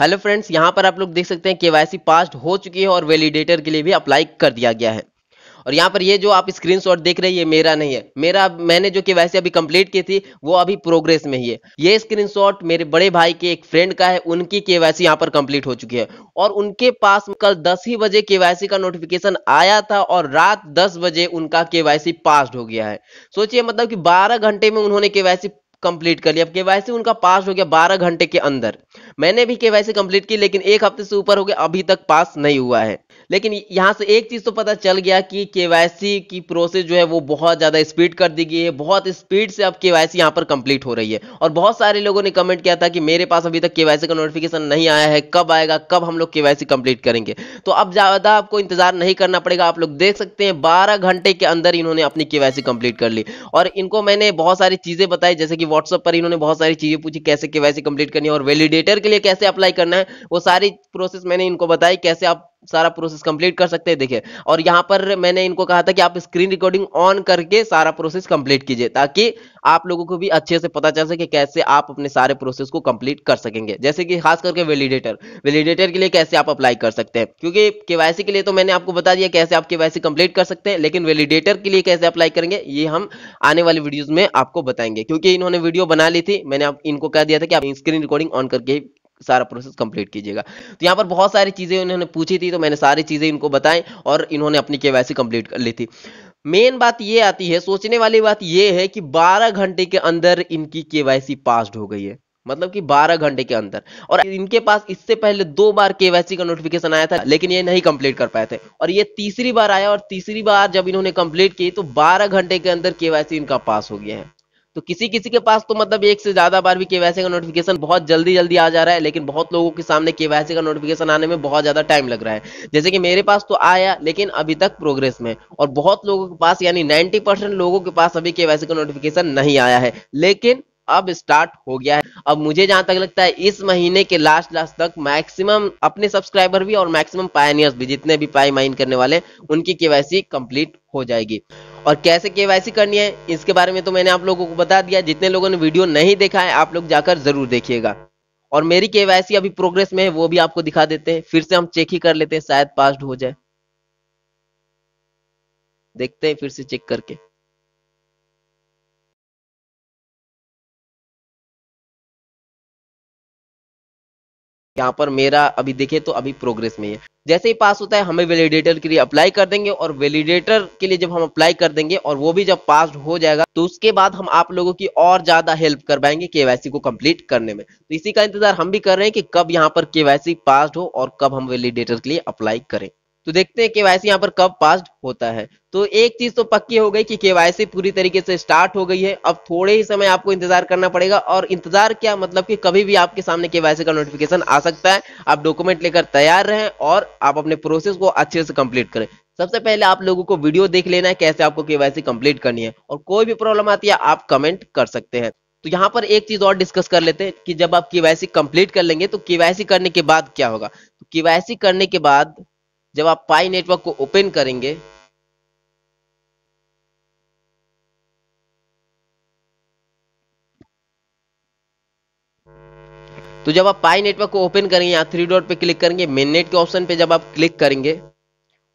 hello friends यहाँ पर आप लोग देख सकते हैं केवाईसी पास्ट हो चुकी है और वैलिडेटर के लिए भी अप्लाई कर दिया गया है और यहाँ पर ये जो आप स्क्रीनशॉट देख रहे हैं ये मेरा नहीं है मेरा मैंने जो के वैसे अभी कंप्लीट की थी वो अभी प्रोग्रेस में ही है ये स्क्रीनशॉट मेरे बड़े भाई के एक फ्रेंड का है उनकी के यहाँ पर कंप्लीट हो चुकी है और उनके पास कल दस ही बजे के का नोटिफिकेशन आया था और रात दस बजे उनका के पास हो गया है सोचिए मतलब की बारह घंटे में उन्होंने के कंप्लीट कर लिया अब केवाईसी उनका पास हो गया बारह घंटे के अंदर मैंने भी केवाईसी कंप्लीट की लेकिन एक हफ्ते से ऊपर हो गया अभी तक पास नहीं हुआ है लेकिन यहाँ से एक चीज़ तो पता चल गया कि के की प्रोसेस जो है वो बहुत ज़्यादा स्पीड कर दी गई है बहुत स्पीड से अब के वाई यहाँ पर कंप्लीट हो रही है और बहुत सारे लोगों ने कमेंट किया था कि मेरे पास अभी तक के का नोटिफिकेशन नहीं आया है कब आएगा कब हम लोग के कंप्लीट करेंगे तो अब ज़्यादा आपको इंतजार नहीं करना पड़ेगा आप लोग देख सकते हैं बारह घंटे के अंदर इन्होंने अपनी के कंप्लीट कर ली और इनको मैंने बहुत सारी चीज़ें बताई जैसे कि व्हाट्सअप पर इन्होंने बहुत सारी चीज़ें पूछी कैसे के कंप्लीट करनी है और वैलिडेटर के लिए कैसे अप्लाई करना है वो सारी प्रोसेस मैंने इनको बताई कैसे आप सारा प्रोसेस कंप्लीट कर सकते हैं देखिए और यहां पर मैंने इनको कहा था कि आप स्क्रीन रिकॉर्डिंग ऑन करके सारा प्रोसेस कंप्लीट कीजिए ताकि आप लोगों को भी अच्छे से पता चल सके कैसे आप अपने सारे प्रोसेस को कंप्लीट कर सकेंगे जैसे कि खास करके वेलीडेटर वेलीडेटर के लिए कैसे आप अप्लाई कर सकते हैं क्योंकि केवाईसी के लिए तो मैंने आपको बता दिया कैसे आप केवाईसी कंप्लीट कर सकते हैं लेकिन वेलीडेटर के लिए कैसे अप्लाई करेंगे ये हम आने वाली वीडियोज में आपको बताएंगे क्योंकि इन्होंने वीडियो बना ली थी मैंने इनको कह दिया था कि आप स्क्रीन रिकॉर्डिंग ऑन करके सारा प्रोसेस कंप्लीट कीजिएगा तो यहाँ पर बहुत सारी चीज़ें इन्होंने पूछी थी तो मैंने सारी चीज़ें इनको बताएं और इन्होंने अपनी केवाईसी कंप्लीट कर ली थी मेन बात ये आती है सोचने वाली बात ये है कि 12 घंटे के अंदर इनकी केवाईसी पास्ड हो गई है मतलब कि 12 घंटे के अंदर और इनके पास इससे पहले दो बार केवाईसी का नोटिफिकेशन आया था लेकिन ये नहीं कंप्लीट कर पाए थे और ये तीसरी बार आया और तीसरी बार जब इन्होंने कंप्लीट की तो 12 घंटे के अंदर केवाईसी इनका पास हो गया है तो किसी किसी के पास तो मतलब एक से ज्यादा बार भी केवाईसी का नोटिफिकेशन बहुत जल्दी जल्दी आ जा रहा है लेकिन बहुत लोगों के सामने केवाईसी का नोटिफिकेशन आने में बहुत ज्यादा टाइम लग रहा है जैसे कि मेरे पास तो आया लेकिन अभी तक प्रोग्रेस में और बहुत लोगों के पास यानी नाइन्टी लोगों के पास अभी केवाईसी का नोटिफिकेशन नहीं आया है लेकिन अब स्टार्ट हो गया है अब मुझे जहां तक लगता है इस महीने के लास्ट लास्ट तक मैक्सिमम अपने सब्सक्राइबर भी और मैक्सिमम पायनियर्स भी जितने भी पाई माइन करने वाले उनकी केवाईसी कंप्लीट हो जाएगी और कैसे के करनी है इसके बारे में तो मैंने आप लोगों को बता दिया जितने लोगों ने वीडियो नहीं देखा है आप लोग जाकर जरूर देखिएगा और मेरी के अभी प्रोग्रेस में है वो भी आपको दिखा देते हैं फिर से हम चेक ही कर लेते हैं शायद पास्ट हो जाए देखते हैं फिर से चेक करके यहाँ पर मेरा अभी देखे तो अभी प्रोग्रेस में है जैसे ही पास होता है हमें वेलिडेटर के लिए अप्लाई कर देंगे और वेलिडेटर के लिए जब हम अप्लाई कर देंगे और वो भी जब पास हो जाएगा तो उसके बाद हम आप लोगों की और ज्यादा हेल्प कर पाएंगे केवाईसी को कंप्लीट करने में तो इसी का इंतजार हम भी कर रहे हैं कि कब यहाँ पर केवाईसी पास हो और कब हम वेलीडेटर के लिए अप्लाई करें तो देखते हैं केवाईसी यहाँ पर कब पास होता है तो एक चीज तो पक्की हो गई कि केवाईसी पूरी तरीके से स्टार्ट हो गई है अब थोड़े ही समय आपको इंतजार करना पड़ेगा और इंतजार क्या मतलब कि कभी भी आपके सामने केवाईसी का नोटिफिकेशन आ सकता है आप डॉक्यूमेंट लेकर तैयार रहें और आप अपने प्रोसेस को अच्छे से कंप्लीट करें सबसे पहले आप लोगों को वीडियो देख लेना है कैसे आपको केवाईसी कंप्लीट करनी है और कोई भी प्रॉब्लम आती है आप कमेंट कर सकते हैं तो यहाँ पर एक चीज और डिस्कस कर लेते हैं कि जब आप केवाईसी कंप्लीट कर लेंगे तो केवाईसी करने के बाद क्या होगा तो केवाईसी करने के बाद जब आप पाई नेटवर्क को ओपन करेंगे तो जब आप पाई नेटवर्क को ओपन करेंगे यहाँ थ्री डॉट पे क्लिक करेंगे मेननेट के ऑप्शन पे जब आप क्लिक करेंगे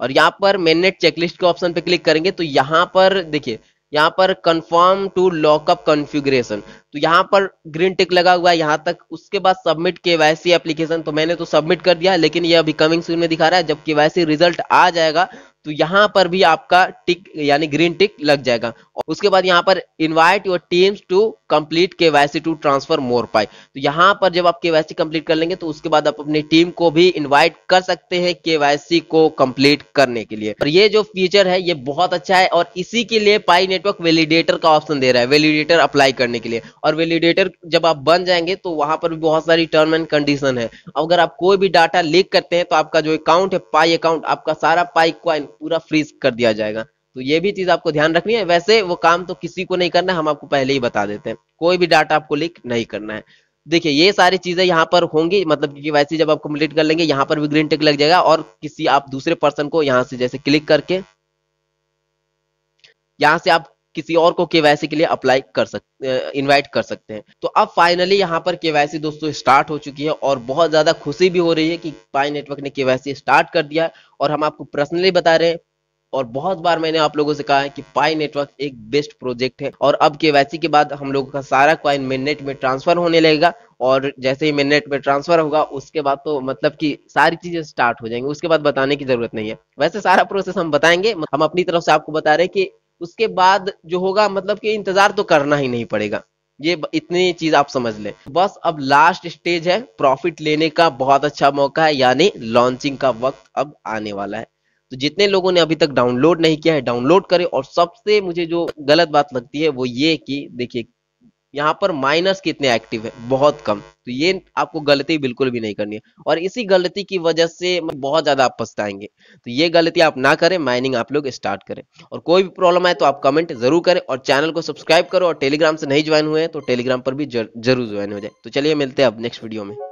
और यहाँ पर मेननेट चेकलिस्ट के ऑप्शन पे क्लिक करेंगे तो यहाँ पर देखिए यहाँ पर कंफर्म टू लॉकअप कॉन्फ़िगरेशन तो यहाँ पर ग्रीन टिक लगा हुआ है यहाँ तक उसके बाद सबमिट के एप्लीकेशन तो मैंने तो सबमिट कर दिया लेकिन ये अभी कमिंग सून में दिखा रहा है जब के रिजल्ट आ जाएगा तो यहाँ पर भी आपका टिक यानी ग्रीन टिक लग जाएगा उसके बाद यहाँ पर invite your teams to complete K Y to transfer more Pi तो यहाँ पर जब आप के वाई कंप्लीट कर लेंगे तो उसके बाद आप अपनी टीम को भी इन्वाइट कर सकते हैं के वैसी को कंप्लीट करने के लिए और ये जो फीचर है ये बहुत अच्छा है और इसी के लिए पाई नेटवर्क वेलीडेटर का ऑप्शन दे रहा है वेलीडेटर अप्लाई करने के लिए और वेलीडेटर जब आप बन जाएंगे तो वहां पर भी बहुत सारी टर्म एंड कंडीशन है अगर आप कोई भी डाटा लीक करते हैं तो आपका जो अकाउंट है पाई अकाउंट आपका सारा पाई क्वाइन पूरा फ्रीज कर दिया जाएगा तो ये भी चीज आपको ध्यान रखनी है वैसे वो काम तो किसी को नहीं करना है हम आपको पहले ही बता देते हैं कोई भी डाटा आपको लीक नहीं करना है देखिए ये सारी चीजें यहाँ पर होंगी मतलब कि वैसे जब आप कंप्लीट कर लेंगे यहाँ पर भी ग्रीन टिक लग जाएगा और किसी आप दूसरे पर्सन को यहाँ से जैसे क्लिक करके यहाँ से आप किसी और को केवाईसी के लिए अप्लाई कर सकते इनवाइट कर सकते हैं तो अब फाइनली यहाँ पर केवाईसी दोस्तों स्टार्ट हो चुकी है और बहुत ज्यादा खुशी भी हो रही है कि पाई नेटवर्क ने केवाईसी स्टार्ट कर दिया और हम आपको पर्सनली बता रहे हैं और बहुत बार मैंने आप लोगों से कहा है कि पाई नेटवर्क एक बेस्ट प्रोजेक्ट है और अब केवाईसी के बाद हम लोगों का सारा क्वाइन मेननेट में ट्रांसफर होने लगेगा और जैसे ही मेननेट में ट्रांसफर होगा उसके बाद तो मतलब कि सारी चीजें स्टार्ट हो जाएंगी उसके बाद बताने की जरूरत नहीं है वैसे सारा प्रोसेस हम बताएंगे हम अपनी तरफ से आपको बता रहे हैं कि उसके बाद जो होगा मतलब कि इंतजार तो करना ही नहीं पड़ेगा ये इतनी चीज आप समझ लें बस अब लास्ट स्टेज है प्रॉफिट लेने का बहुत अच्छा मौका है यानी लॉन्चिंग का वक्त अब आने वाला है तो जितने लोगों ने अभी तक डाउनलोड नहीं किया है डाउनलोड करें और सबसे मुझे जो गलत बात लगती है वो ये कि देखिए यहाँ पर माइनस कितने एक्टिव है बहुत कम तो ये आपको गलती बिल्कुल भी नहीं करनी है और इसी गलती की वजह से बहुत ज्यादा आप पछताएंगे तो ये गलती आप ना करें माइनिंग आप लोग स्टार्ट करें और कोई भी प्रॉब्लम आए तो आप कमेंट जरूर करें और चैनल को सब्सक्राइब करो और टेलीग्राम से नहीं ज्वाइन हुए तो टेलीग्राम पर भी जरूर ज्वाइन हो जाए तो चलिए मिलते हैं अब नेक्स्ट वीडियो में